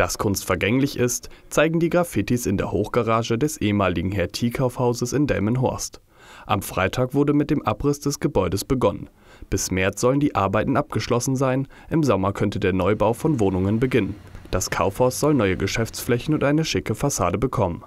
Dass Kunst vergänglich ist, zeigen die Graffitis in der Hochgarage des ehemaligen t kaufhauses in Delmenhorst. Am Freitag wurde mit dem Abriss des Gebäudes begonnen. Bis März sollen die Arbeiten abgeschlossen sein, im Sommer könnte der Neubau von Wohnungen beginnen. Das Kaufhaus soll neue Geschäftsflächen und eine schicke Fassade bekommen.